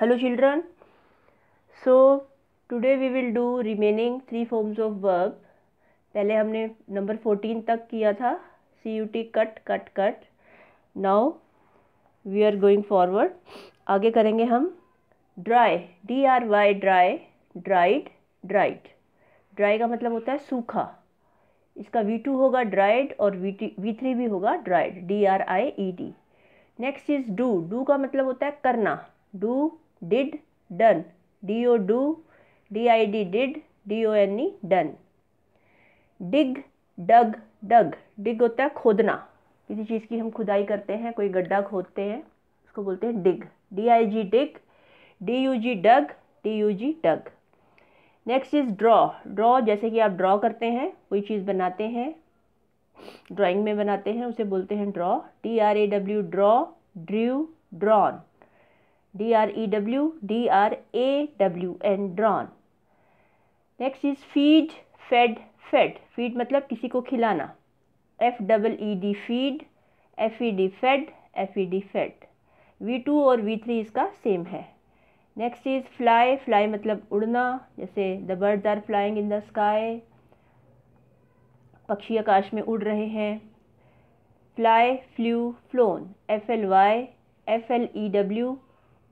hello children so today we will do remaining three forms of verb पहले हमने number fourteen तक किया था C U T cut cut cut now we are going forward आगे करेंगे हम dry D R Y dry dried dried dry का मतलब होता है सूखा इसका वी टू होगा ड्राइड और वी टी वी थ्री भी होगा dried D R I E D next is do do का मतलब होता है करना do did done D O do D I D did D O N E done dig dug dug dig होता है खोदना किसी चीज़ की हम खुदाई करते हैं कोई गड्ढा खोदते हैं उसको बोलते हैं dig D I G dig D U G dug D U G dug next is draw draw जैसे कि आप ड्रॉ करते हैं कोई चीज़ बनाते हैं ड्राइंग में बनाते हैं उसे बोलते हैं draw D R A W draw drew drawn D R E W D R A W and drawn next is feed fed fed feed मतलब किसी को खिलाना F double E D feed F E D fed F E D fed V two और V three इसका same है next is fly fly मतलब उड़ना जैसे the birds are flying in the sky पक्षी आकाश में उड़ रहे हैं fly flew flown F L Y F L E W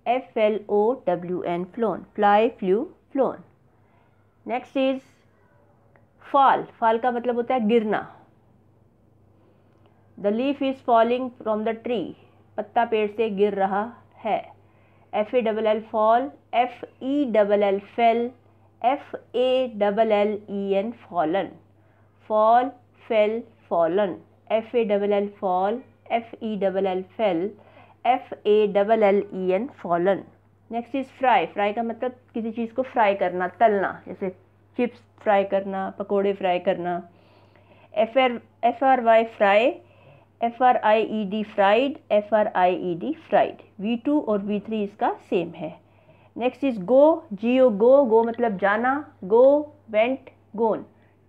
F L O W N flown fly flew flown next is fall fall का मतलब होता है गिरना the leaf is falling from the tree पत्ता पेड़ से गिर रहा है F A double L fall F E double L fell F A double L E N fallen fall fell fallen F A double L fall F E double L fell F A double L E N fallen next is fry fry का मतलब किसी चीज़ को fry करना तलना जैसे chips fry करना पकोड़े fry करना F R F R Y fry F R I E D fried F R I E D fried V two और वी थ्री इसका सेम है next is go G O go go मतलब जाना go went gone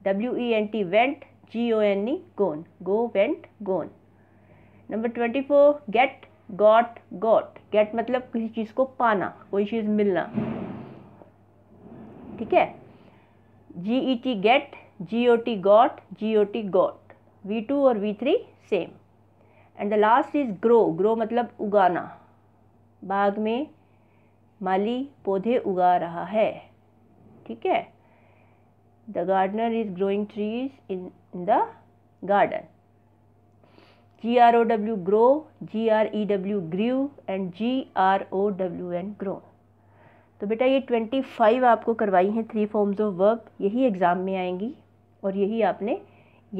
W E N T went G O N E gone go went gone number twenty four get got got get मतलब किसी चीज़ को पाना कोई चीज़ मिलना ठीक है G E T get G O T got G O T got V two और V three same and the last is grow grow मतलब उगाना बाग में माली पौधे उगा रहा है ठीक है the gardener is growing trees in in the garden G R O W grow G R E W grew and G R O W N grown तो बेटा ये ट्वेंटी फाइव आपको करवाई हैं थ्री फॉर्म्स ऑफ वर्ब यही exam में आएंगी और यही आपने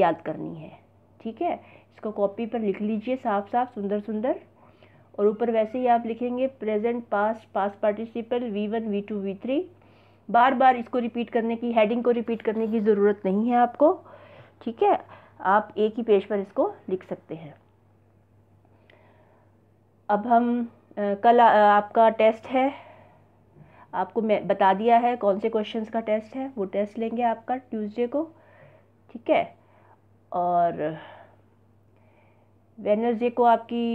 याद करनी है ठीक है इसको कॉपी पर लिख लीजिए साफ साफ सुंदर सुंदर और ऊपर वैसे ही आप लिखेंगे present past pass participle V one V two V three बार बार इसको रिपीट करने की हेडिंग को रिपीट करने की ज़रूरत नहीं है आपको ठीक है आप एक ही पेज पर इसको लिख सकते हैं अब हम कल आपका टेस्ट है आपको मैं बता दिया है कौन से क्वेश्चंस का टेस्ट है वो टेस्ट लेंगे आपका ट्यूसडे को ठीक है और वेनर्सडे को आपकी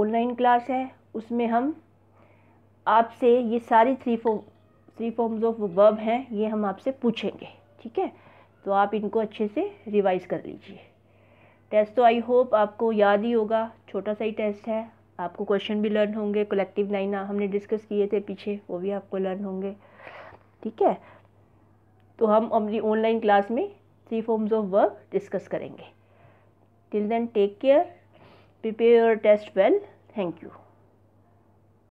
ऑनलाइन क्लास है उसमें हम आपसे ये सारी three form three forms of verb हैं ये हम आपसे पूछेंगे ठीक है तो आप इनको अच्छे से रिवाइज़ कर लीजिए टेस्ट तो आई होप आपको याद ही होगा छोटा सा ही टेस्ट है आपको क्वेश्चन भी लर्न होंगे कलेक्टिव लाइन हमने डिस्कस किए थे पीछे वो भी आपको लर्न होंगे ठीक है तो हम अपनी ऑनलाइन क्लास में three forms of work discuss करेंगे till then take care prepare your test well thank you